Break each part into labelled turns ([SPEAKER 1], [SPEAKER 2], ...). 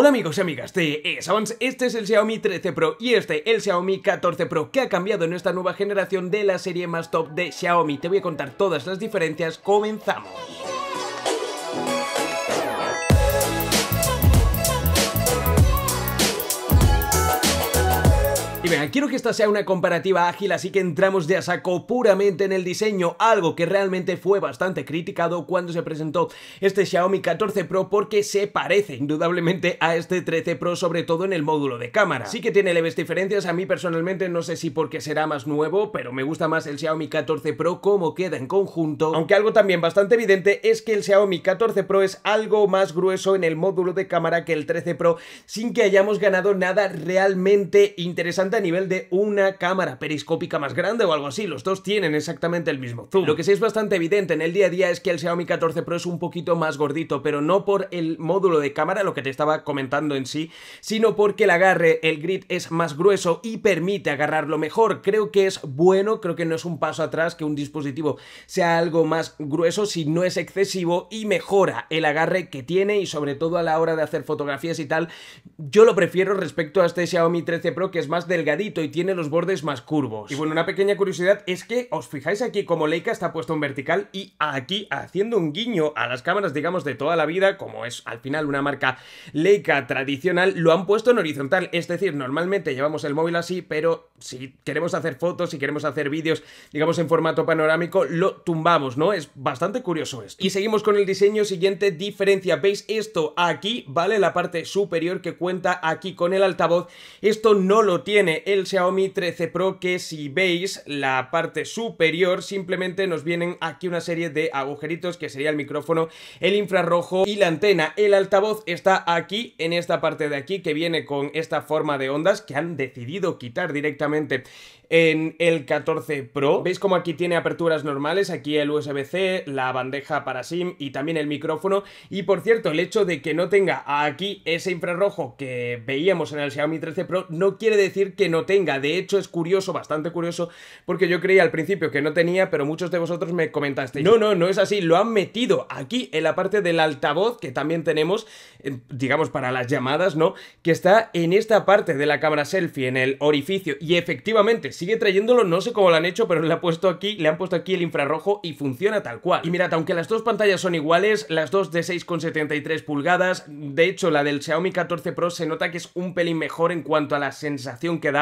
[SPEAKER 1] Hola amigos y amigas de e Savans, este es el Xiaomi 13 Pro y este el Xiaomi 14 Pro que ha cambiado en esta nueva generación de la serie más top de Xiaomi. Te voy a contar todas las diferencias, comenzamos. quiero que esta sea una comparativa ágil, así que entramos de a saco puramente en el diseño, algo que realmente fue bastante criticado cuando se presentó este Xiaomi 14 Pro porque se parece indudablemente a este 13 Pro, sobre todo en el módulo de cámara. Ah. Sí que tiene leves diferencias, a mí personalmente no sé si porque será más nuevo, pero me gusta más el Xiaomi 14 Pro como queda en conjunto, aunque algo también bastante evidente es que el Xiaomi 14 Pro es algo más grueso en el módulo de cámara que el 13 Pro, sin que hayamos ganado nada realmente interesante a nivel de una cámara periscópica más grande o algo así. Los dos tienen exactamente el mismo zoom. Lo que sí es bastante evidente en el día a día es que el Xiaomi 14 Pro es un poquito más gordito, pero no por el módulo de cámara, lo que te estaba comentando en sí, sino porque el agarre, el grid es más grueso y permite agarrarlo mejor. Creo que es bueno, creo que no es un paso atrás que un dispositivo sea algo más grueso si no es excesivo y mejora el agarre que tiene y sobre todo a la hora de hacer fotografías y tal. Yo lo prefiero respecto a este Xiaomi 13 Pro que es más delgado y tiene los bordes más curvos. Y bueno, una pequeña curiosidad es que os fijáis aquí como Leica está puesto en vertical y aquí haciendo un guiño a las cámaras, digamos, de toda la vida, como es al final una marca Leica tradicional, lo han puesto en horizontal. Es decir, normalmente llevamos el móvil así, pero si queremos hacer fotos, si queremos hacer vídeos, digamos, en formato panorámico, lo tumbamos, ¿no? Es bastante curioso esto. Y seguimos con el diseño siguiente, diferencia. ¿Veis esto? Aquí, ¿vale? La parte superior que cuenta aquí con el altavoz. Esto no lo tiene el Xiaomi 13 Pro que si veis la parte superior simplemente nos vienen aquí una serie de agujeritos que sería el micrófono, el infrarrojo y la antena. El altavoz está aquí en esta parte de aquí que viene con esta forma de ondas que han decidido quitar directamente en el 14 Pro. Veis como aquí tiene aperturas normales, aquí el USB-C, la bandeja para SIM y también el micrófono. Y por cierto, el hecho de que no tenga aquí ese infrarrojo que veíamos en el Xiaomi 13 Pro no quiere decir que no tenga. De hecho, es curioso, bastante curioso, porque yo creía al principio que no tenía, pero muchos de vosotros me comentasteis, no, no, no es así, lo han metido aquí en la parte del altavoz, que también tenemos, digamos, para las llamadas, ¿no? Que está en esta parte de la cámara selfie, en el orificio, y efectivamente, sigue trayéndolo, no sé cómo lo han hecho, pero le, ha puesto aquí, le han puesto aquí el infrarrojo y funciona tal cual. Y mirad, aunque las dos pantallas son iguales, las dos de 6,73 pulgadas, de hecho, la del Xiaomi 14 Pro se nota que es un pelín mejor en cuanto a la sensación que da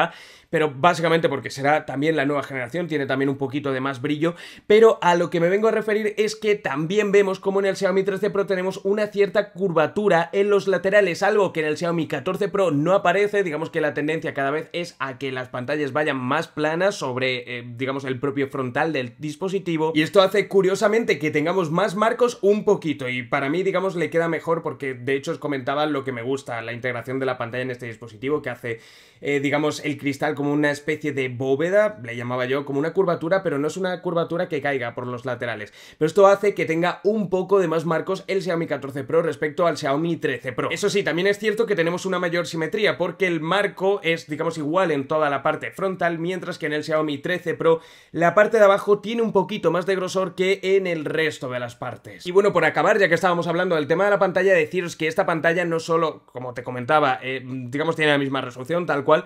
[SPEAKER 1] pero básicamente porque será también la nueva generación, tiene también un poquito de más brillo, pero a lo que me vengo a referir es que también vemos como en el Xiaomi 13 Pro tenemos una cierta curvatura en los laterales, algo que en el Xiaomi 14 Pro no aparece, digamos que la tendencia cada vez es a que las pantallas vayan más planas sobre, eh, digamos, el propio frontal del dispositivo, y esto hace curiosamente que tengamos más marcos un poquito, y para mí, digamos, le queda mejor porque de hecho os comentaba lo que me gusta, la integración de la pantalla en este dispositivo que hace, eh, digamos, el cristal como una especie de bóveda, le llamaba yo, como una curvatura, pero no es una curvatura que caiga por los laterales. Pero esto hace que tenga un poco de más marcos el Xiaomi 14 Pro respecto al Xiaomi 13 Pro. Eso sí, también es cierto que tenemos una mayor simetría, porque el marco es, digamos, igual en toda la parte frontal, mientras que en el Xiaomi 13 Pro la parte de abajo tiene un poquito más de grosor que en el resto de las partes. Y bueno, por acabar, ya que estábamos hablando del tema de la pantalla, deciros que esta pantalla no solo, como te comentaba, eh, digamos, tiene la misma resolución, tal cual,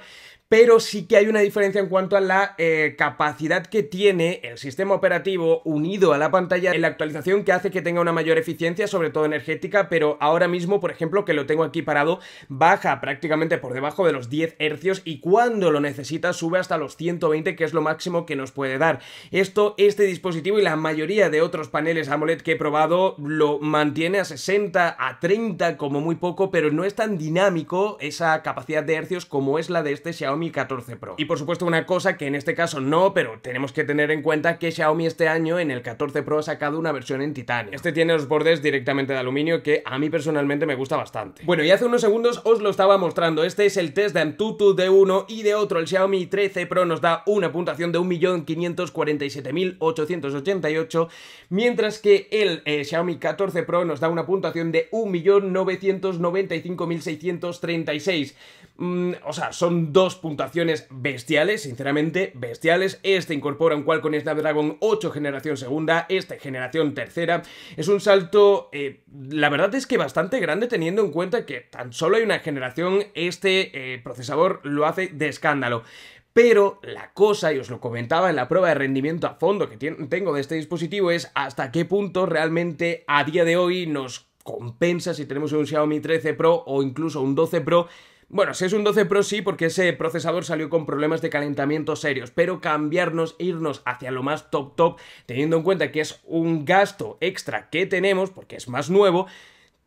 [SPEAKER 1] pero sí que hay una diferencia en cuanto a la eh, capacidad que tiene el sistema operativo unido a la pantalla en la actualización que hace que tenga una mayor eficiencia, sobre todo energética, pero ahora mismo, por ejemplo, que lo tengo aquí parado, baja prácticamente por debajo de los 10 hercios y cuando lo necesita sube hasta los 120, que es lo máximo que nos puede dar. Esto, este dispositivo y la mayoría de otros paneles AMOLED que he probado lo mantiene a 60, a 30 como muy poco, pero no es tan dinámico esa capacidad de hercios como es la de este Xiaomi 14 Pro. Y por supuesto una cosa que en este caso no, pero tenemos que tener en cuenta que Xiaomi este año en el 14 Pro ha sacado una versión en titanio. Este tiene los bordes directamente de aluminio que a mí personalmente me gusta bastante. Bueno, y hace unos segundos os lo estaba mostrando. Este es el test de Antutu de uno y de otro. El Xiaomi 13 Pro nos da una puntuación de 1.547.888, mientras que el eh, Xiaomi 14 Pro nos da una puntuación de 1.995.636. Mm, o sea, son dos puntos puntuaciones bestiales, sinceramente bestiales. Este incorpora un Qualcomm Snapdragon 8 generación segunda, este generación tercera. Es un salto, eh, la verdad es que bastante grande teniendo en cuenta que tan solo hay una generación, este eh, procesador lo hace de escándalo. Pero la cosa, y os lo comentaba en la prueba de rendimiento a fondo que tengo de este dispositivo, es hasta qué punto realmente a día de hoy nos compensa si tenemos un Xiaomi 13 Pro o incluso un 12 Pro bueno, si es un 12 Pro sí, porque ese procesador salió con problemas de calentamiento serios, pero cambiarnos, irnos hacia lo más top top, teniendo en cuenta que es un gasto extra que tenemos, porque es más nuevo,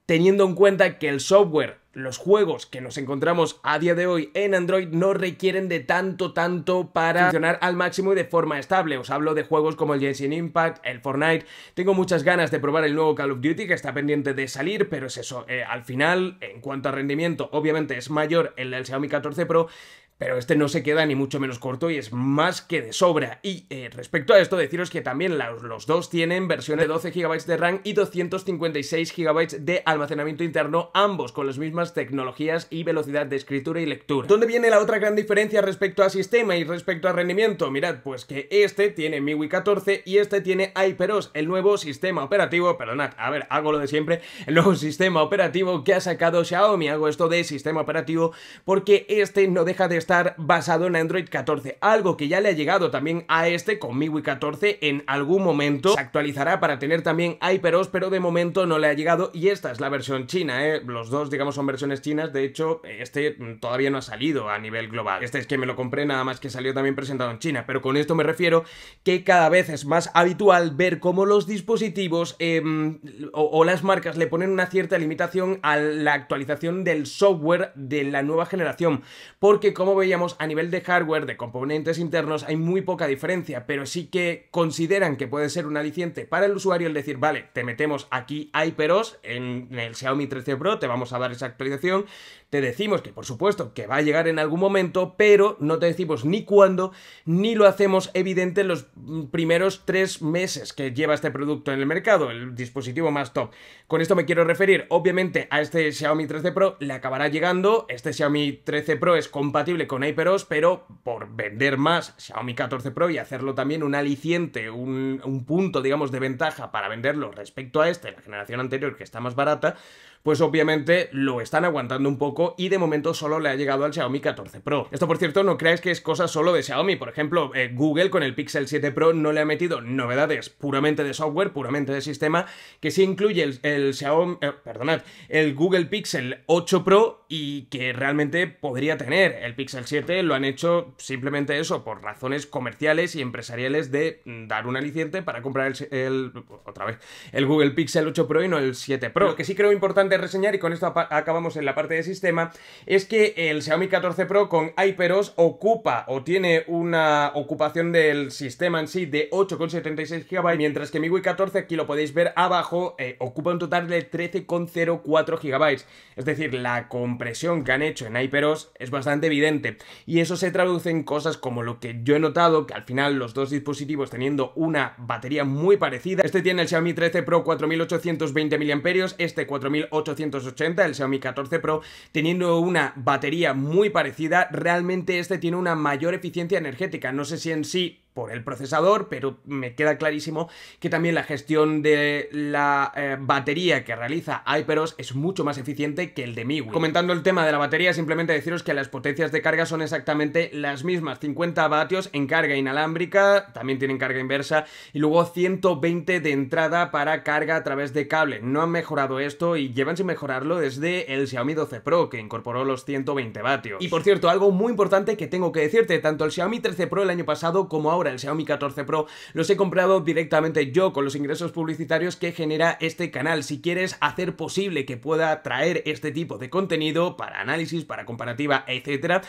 [SPEAKER 1] teniendo en cuenta que el software, los juegos que nos encontramos a día de hoy en Android no requieren de tanto, tanto para funcionar al máximo y de forma estable. Os hablo de juegos como el Genshin Impact, el Fortnite. Tengo muchas ganas de probar el nuevo Call of Duty que está pendiente de salir, pero es eso. Eh, al final, en cuanto a rendimiento, obviamente es mayor el del Xiaomi 14 Pro, pero este no se queda ni mucho menos corto y es más que de sobra. Y eh, respecto a esto, deciros que también los, dos tienen versiones de 12 GB de RAM y 256 GB de almacenamiento interno, ambos con las mismas tecnologías y velocidad de escritura y lectura. ¿Dónde viene la otra gran diferencia respecto a sistema y respecto a rendimiento? Mirad, pues que este tiene MIUI 14 y este tiene HyperOS, el nuevo sistema operativo, perdonad, a ver, hago lo de siempre, el nuevo sistema operativo que ha sacado Xiaomi. Hago esto de sistema operativo porque este no deja de estar basado en Android 14, algo que ya le ha llegado también a este con MIUI 14 en algún momento. Se actualizará para tener también HyperOS, pero de momento no le ha llegado y esta es la versión china, ¿eh? Los dos, digamos, son versiones chinas, de hecho, este todavía no ha salido a nivel global. Este es que me lo compré nada más que salió también presentado en China, pero con esto me refiero que cada vez es más habitual ver cómo los dispositivos em, o las marcas le ponen una cierta limitación a la actualización del software de la nueva generación, porque como veíamos, a nivel de hardware, de componentes internos, hay muy poca diferencia, pero sí que consideran que puede ser un aliciente para el usuario el decir, vale, te metemos aquí HyperOS en el Xiaomi 13 Pro, te vamos a dar esa actualización, te decimos que por supuesto que va a llegar en algún momento, pero no te decimos ni cuándo, ni lo hacemos evidente los mm, primeros tres meses que lleva este producto en el mercado, el dispositivo más top. Con esto me quiero referir, obviamente, a este Xiaomi 13 Pro le acabará llegando, este Xiaomi 13 Pro es compatible con HyperOS, pero por vender más Xiaomi 14 Pro y hacerlo también un aliciente, un, punto, digamos, de ventaja para venderlo respecto a este, la generación anterior que está más barata, pues obviamente lo están aguantando un poco y de momento solo le ha llegado al Xiaomi 14 Pro. Esto por cierto no creáis que es cosa solo de Xiaomi, por ejemplo eh, Google con el Pixel 7 Pro no le ha metido novedades puramente de software, puramente de sistema, que sí incluye el, Xiaomi, eh, perdonad, el Google Pixel 8 Pro y que realmente podría tener el Pixel el 7 lo han hecho simplemente eso, por razones comerciales y empresariales de mm, dar un aliciente para comprar el, otra vez, el Google Pixel 8 Pro y no el 7 Pro. Lo que sí creo importante reseñar, y con esto acabamos en la parte de sistema, es que el Xiaomi 14 Pro con HyperOS ocupa o tiene una ocupación del sistema en sí de 8,76 GB, mientras que mi Wii 14, aquí lo podéis ver abajo, eh, ocupa un total de 13,04 GB. Es decir, la compresión que han hecho en HyperOS es bastante evidente y eso se traduce en cosas como lo que yo he notado, que al final los dos dispositivos teniendo una batería muy parecida, este tiene el Xiaomi 13 Pro 4820 mAh, este 4880, el Xiaomi 14 Pro, teniendo una batería muy parecida, realmente este tiene una mayor eficiencia energética. No sé si en sí por el procesador, pero me queda clarísimo que también la gestión de la eh, batería que realiza Hyperos es mucho más eficiente que el de MIUI. Comentando el tema de la batería, simplemente deciros que las potencias de carga son exactamente las mismas, 50 vatios en carga inalámbrica, también tienen carga inversa, y luego 120 de entrada para carga a través de cable. No han mejorado esto y llevan sin mejorarlo desde el Xiaomi 12 Pro, que incorporó los 120 vatios. Y por cierto, algo muy importante que tengo que decirte, tanto el Xiaomi 13 Pro el año pasado como ahora el Xiaomi 14 Pro, los he comprado directamente yo con los ingresos publicitarios que genera este canal. Si quieres hacer posible que pueda traer este tipo de contenido para análisis, para comparativa, etcétera,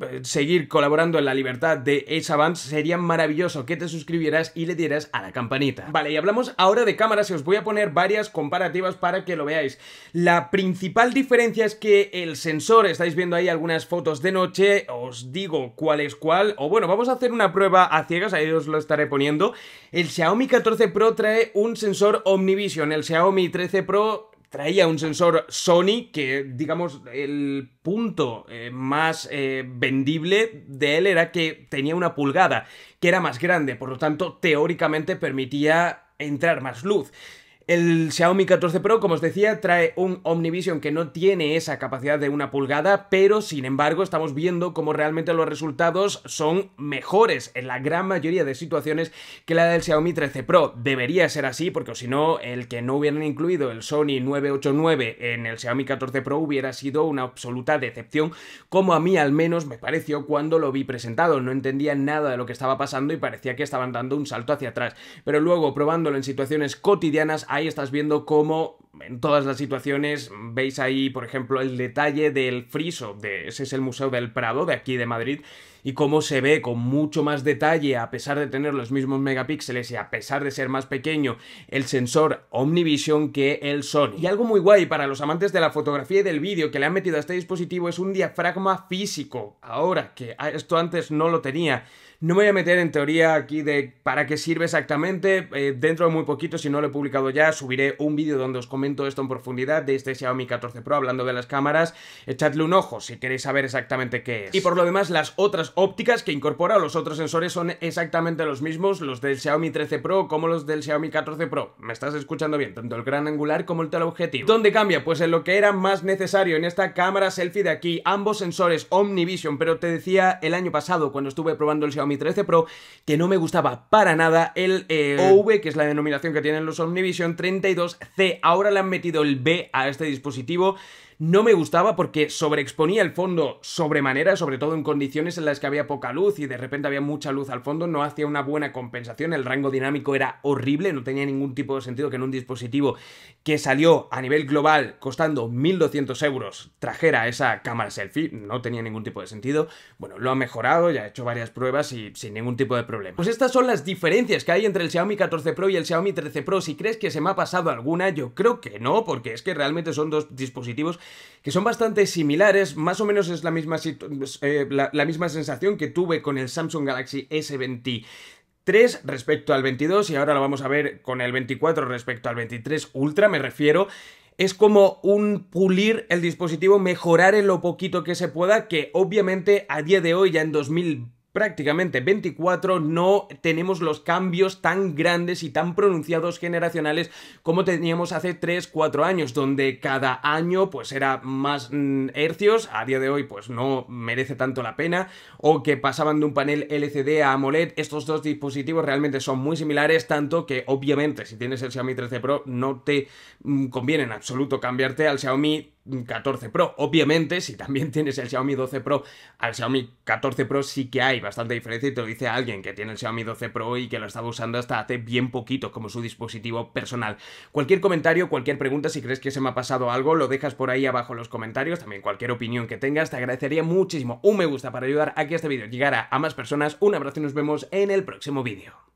[SPEAKER 1] eh, seguir colaborando en la libertad de esa avance sería maravilloso que te suscribieras y le dieras a la campanita. Vale, y hablamos ahora de cámaras y os voy a poner varias comparativas para que lo veáis. La principal diferencia es que el sensor, estáis viendo ahí algunas fotos de noche, os digo cuál es cuál, o bueno, vamos a hacer una prueba a ciegas, ahí os lo estaré poniendo. El Xiaomi 14 Pro trae un sensor Omnivision, el Xiaomi 13 Pro traía un sensor Sony que, digamos, el punto eh, más eh, vendible de él era que tenía una pulgada, que era más grande, por lo tanto, teóricamente permitía entrar más luz. El Xiaomi 14 Pro, como os decía, trae un Omnivision que no tiene esa capacidad de una pulgada, pero sin embargo estamos viendo cómo realmente los resultados son mejores en la gran mayoría de situaciones que la del Xiaomi 13 Pro. Debería ser así porque si no, el que no hubieran incluido el Sony 989 en el Xiaomi 14 Pro hubiera sido una absoluta decepción, como a mí al menos me pareció cuando lo vi presentado. No entendía nada de lo que estaba pasando y parecía que estaban dando un salto hacia atrás. Pero luego, probándolo en situaciones cotidianas, ahí estás viendo cómo en todas las situaciones veis ahí, por ejemplo, el detalle del friso, de, ese es el Museo del Prado de aquí de Madrid, y cómo se ve con mucho más detalle, a pesar de tener los mismos megapíxeles y a pesar de ser más pequeño, el sensor Omnivision que el Sony. Y algo muy guay para los amantes de la fotografía y del vídeo que le han metido a este dispositivo es un diafragma físico. Ahora, que esto antes no lo tenía. No me voy a meter en teoría aquí de para qué sirve exactamente. Eh, dentro de muy poquito, si no lo he publicado ya, subiré un vídeo donde os comento esto en profundidad de este Xiaomi 14 Pro hablando de las cámaras, echadle un ojo si queréis saber exactamente qué es. Y por lo demás, las otras ópticas que incorpora los otros sensores son exactamente los mismos, los del Xiaomi 13 Pro como los del Xiaomi 14 Pro. Me estás escuchando bien, tanto el gran angular como el teleobjetivo. ¿Dónde cambia? Pues en lo que era más necesario en esta cámara selfie de aquí, ambos sensores OmniVision, pero te decía el año pasado cuando estuve probando el Xiaomi 13 Pro que no me gustaba para nada el eh, eh. OV, que es la denominación que tienen los OmniVision 32C. Ahora le han metido el B a este dispositivo no me gustaba porque sobreexponía el fondo sobremanera, sobre todo en condiciones en las que había poca luz y de repente había mucha luz al fondo, no hacía una buena compensación, el rango dinámico era horrible, no tenía ningún tipo de sentido que en un dispositivo que salió a nivel global costando 1.200 euros trajera esa cámara selfie, no tenía ningún tipo de sentido. Bueno, lo ha mejorado, ya ha hecho varias pruebas y sin ningún tipo de problema. Pues estas son las diferencias que hay entre el Xiaomi 14 Pro y el Xiaomi 13 Pro. Si crees que se me ha pasado alguna, yo creo que no, porque es que realmente son dos dispositivos que son bastante similares, más o menos es la misma, eh, la, misma sensación que tuve con el Samsung Galaxy s 23 respecto al 22 y ahora lo vamos a ver con el 24 respecto al 23 Ultra, me refiero. Es como un pulir el dispositivo, mejorar en lo poquito que se pueda, que obviamente a día de hoy, ya en 2020, prácticamente 24 no tenemos los cambios tan grandes y tan pronunciados generacionales como teníamos hace 3, 4 años, donde cada año pues era más mm, hercios, a día de hoy pues no merece tanto la pena, o que pasaban de un panel LCD a AMOLED, estos dos dispositivos realmente son muy similares, tanto que obviamente si tienes el Xiaomi 13 Pro no te mm, conviene en absoluto cambiarte al Xiaomi 14 Pro. Obviamente, si también tienes el Xiaomi 12 Pro al Xiaomi 14 Pro, sí que hay bastante diferencia y te lo dice alguien que tiene el Xiaomi 12 Pro y que lo estaba usando hasta hace bien poquito como su dispositivo personal. Cualquier comentario, cualquier pregunta, si crees que se me ha pasado algo, lo dejas por ahí abajo en los comentarios. También cualquier opinión que tengas, te agradecería muchísimo un me gusta para ayudar a que este vídeo llegara a más personas. Un abrazo y nos vemos en el próximo vídeo.